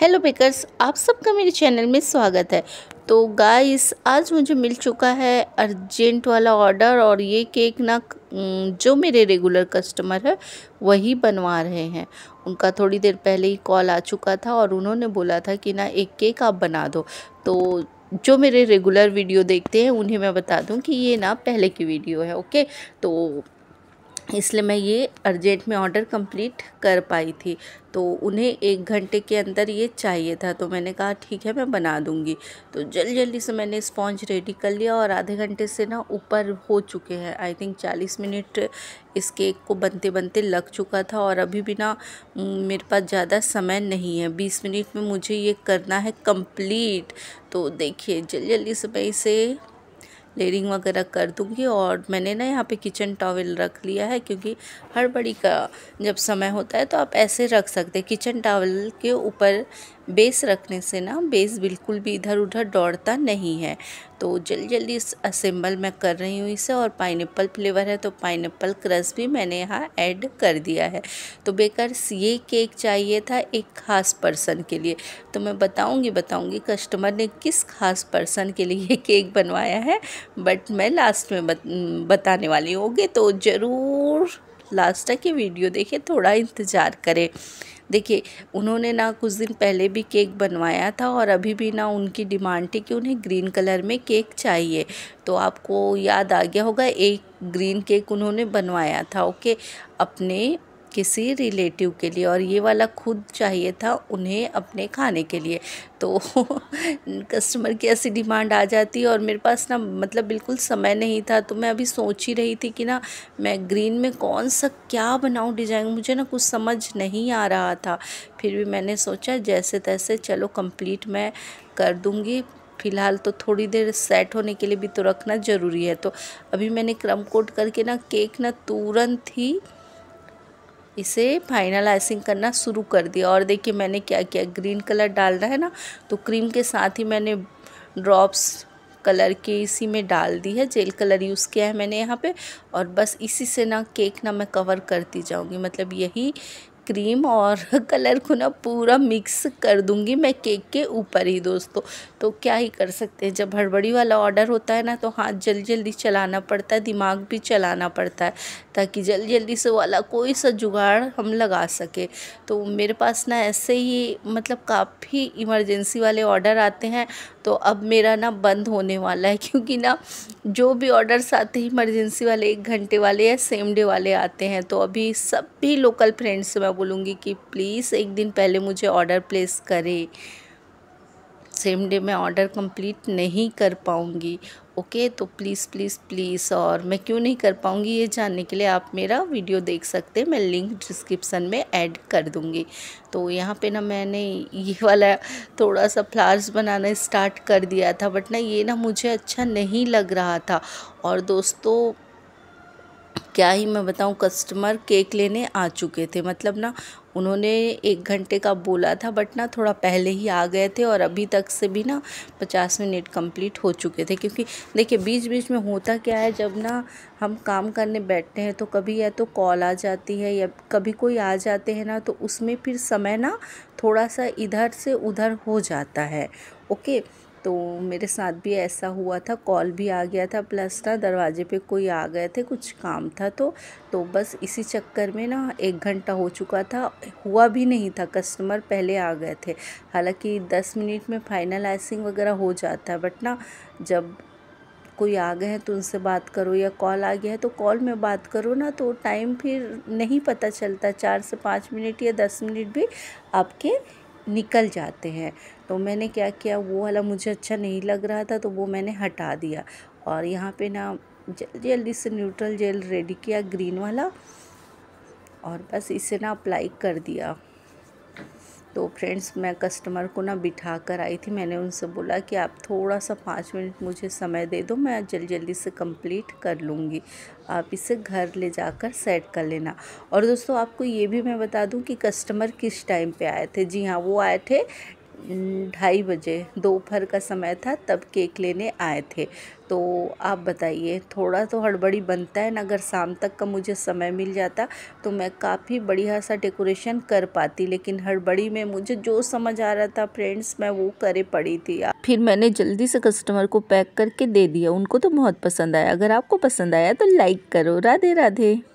hello pickers आप सबका मेरे चैनल में स्वागत है तो गाइस आज मुझे मिल चुका है अर्जेंट वाला ऑर्डर और ये केक ना जो मेरे रेगुलर कस्टमर है वही बनवा रहे हैं उनका थोड़ी देर पहले ही कॉल आ चुका था और उन्होंने बोला था कि ना एक केक आप बना दो तो जो मेरे रेगुलर वीडियो देखते हैं उन्हें मैं बता दूं कि ये ना पहले की वीडियो है ओके तो इसलिए मैं ये अर्जेंट में ऑर्डर कंप्लीट कर पाई थी तो उन्हें एक घंटे के अंदर ये चाहिए था तो मैंने कहा ठीक है मैं बना दूँगी तो जल्दी जल्दी से मैंने स्पॉन्ज रेडी कर लिया और आधे घंटे से ना ऊपर हो चुके हैं आई थिंक चालीस मिनट इस केक को बनते बनते लग चुका था और अभी भी ना मेरे पास ज़्यादा समय नहीं है बीस मिनट में मुझे ये करना है कम्प्लीट तो देखिए जल्दी जल्दी से मैं इसे लेयरिंग वगैरह कर दूँगी और मैंने ना यहाँ पे किचन टॉवल रख लिया है क्योंकि हर बड़ी का जब समय होता है तो आप ऐसे रख सकते हैं किचन टॉवल के ऊपर बेस रखने से ना बेस बिल्कुल भी इधर उधर दौड़ता नहीं है तो जल्दी जल्दी इस असेंबल मैं कर रही हूँ इसे और पाइन फ्लेवर है तो पाइन क्रस भी मैंने यहाँ ऐड कर दिया है तो बेकर्स ये केक चाहिए था एक ख़ास पर्सन के लिए तो मैं बताऊँगी बताऊँगी कस्टमर ने किस खास पर्सन के लिए ये केक बनवाया है बट मैं लास्ट में बत, बताने वाली होगी तो ज़रूर लास्ट तक ये वीडियो देखें थोड़ा इंतज़ार करें देखिए उन्होंने ना कुछ दिन पहले भी केक बनवाया था और अभी भी ना उनकी डिमांड थी कि उन्हें ग्रीन कलर में केक चाहिए तो आपको याद आ गया होगा एक ग्रीन केक उन्होंने बनवाया था ओके अपने किसी रिलेटिव के लिए और ये वाला खुद चाहिए था उन्हें अपने खाने के लिए तो कस्टमर की ऐसी डिमांड आ जाती है और मेरे पास ना मतलब बिल्कुल समय नहीं था तो मैं अभी सोच ही रही थी कि ना मैं ग्रीन में कौन सा क्या बनाऊँ डिज़ाइन मुझे ना कुछ समझ नहीं आ रहा था फिर भी मैंने सोचा जैसे तैसे चलो कंप्लीट मैं कर दूँगी फ़िलहाल तो थोड़ी देर सेट होने के लिए भी तो रखना ज़रूरी है तो अभी मैंने क्रम कोट करके ना केक ना तुरंत ही इसे फाइनलाइजिंग करना शुरू कर दिया और देखिए मैंने क्या किया ग्रीन कलर डालना है ना तो क्रीम के साथ ही मैंने ड्रॉप्स कलर के इसी में डाल दी है जेल कलर यूज़ किया है मैंने यहाँ पे और बस इसी से ना केक ना मैं कवर करती जाऊँगी मतलब यही क्रीम और कलर को ना पूरा मिक्स कर दूँगी मैं केक के ऊपर ही दोस्तों तो क्या ही कर सकते हैं जब हड़बड़ी वाला ऑर्डर होता है ना तो हाथ जल्दी जल्दी चलाना पड़ता है दिमाग भी चलाना पड़ता है ताकि जल्दी जल्दी से वाला कोई सा जुगाड़ हम लगा सके तो मेरे पास ना ऐसे ही मतलब काफ़ी इमरजेंसी वाले ऑर्डर आते हैं तो अब मेरा ना बंद होने वाला है क्योंकि ना जो भी ऑर्डर्स आते हैं इमरजेंसी वाले एक घंटे वाले या सेम डे वाले आते हैं तो अभी सभी लोकल फ्रेंड्स से मैं बोलूँगी कि प्लीज़ एक दिन पहले मुझे ऑर्डर प्लेस करें सेम डे मैं ऑर्डर कंप्लीट नहीं कर पाऊँगी ओके तो प्लीज़ प्लीज़ प्लीज़ और मैं क्यों नहीं कर पाऊँगी ये जानने के लिए आप मेरा वीडियो देख सकते हैं मैं लिंक डिस्क्रिप्सन में ऐड कर दूँगी तो यहाँ पे ना मैंने ये वाला थोड़ा सा फ्लावर्स बनाना स्टार्ट कर दिया था बट ना ये ना मुझे अच्छा नहीं लग रहा था और दोस्तों क्या ही मैं बताऊं कस्टमर केक लेने आ चुके थे मतलब ना उन्होंने एक घंटे का बोला था बट ना थोड़ा पहले ही आ गए थे और अभी तक से भी ना पचास मिनट कंप्लीट हो चुके थे क्योंकि देखिए बीच बीच में होता क्या है जब ना हम काम करने बैठते हैं तो कभी या तो कॉल आ जाती है या कभी कोई आ जाते हैं ना तो उसमें फिर समय ना थोड़ा सा इधर से उधर हो जाता है ओके तो मेरे साथ भी ऐसा हुआ था कॉल भी आ गया था प्लस ना दरवाजे पे कोई आ गए थे कुछ काम था तो तो बस इसी चक्कर में ना एक घंटा हो चुका था हुआ भी नहीं था कस्टमर पहले आ गए थे हालांकि दस मिनट में फाइनलाइजिंग वगैरह हो जाता है बट ना जब कोई आ गए हैं तो उनसे बात करो या कॉल आ गया है तो कॉल में बात करो ना तो टाइम फिर नहीं पता चलता चार से पाँच मिनट या दस मिनट भी आपके निकल जाते हैं तो मैंने क्या किया वो वाला मुझे अच्छा नहीं लग रहा था तो वो मैंने हटा दिया और यहाँ पे ना जल्दी से न्यूट्रल जेल रेडी किया ग्रीन वाला और बस इसे ना अप्लाई कर दिया तो फ्रेंड्स मैं कस्टमर को ना बिठा कर आई थी मैंने उनसे बोला कि आप थोड़ा सा पाँच मिनट मुझे समय दे दो मैं जल्दी जल्दी से कंप्लीट कर लूँगी आप इसे घर ले जाकर सेट कर लेना और दोस्तों आपको ये भी मैं बता दूँ कि कस्टमर किस टाइम पे आए थे जी हाँ वो आए थे ढाई बजे दोपहर का समय था तब केक लेने आए थे तो आप बताइए थोड़ा तो हड़बड़ी बनता है ना अगर शाम तक का मुझे समय मिल जाता तो मैं काफ़ी बढ़िया सा डेकोरेशन कर पाती लेकिन हड़बड़ी में मुझे जो समझ आ रहा था फ्रेंड्स मैं वो करे पड़ी थी फिर मैंने जल्दी से कस्टमर को पैक करके दे दिया उनको तो बहुत पसंद आया अगर आपको पसंद आया तो लाइक करो राधे राधे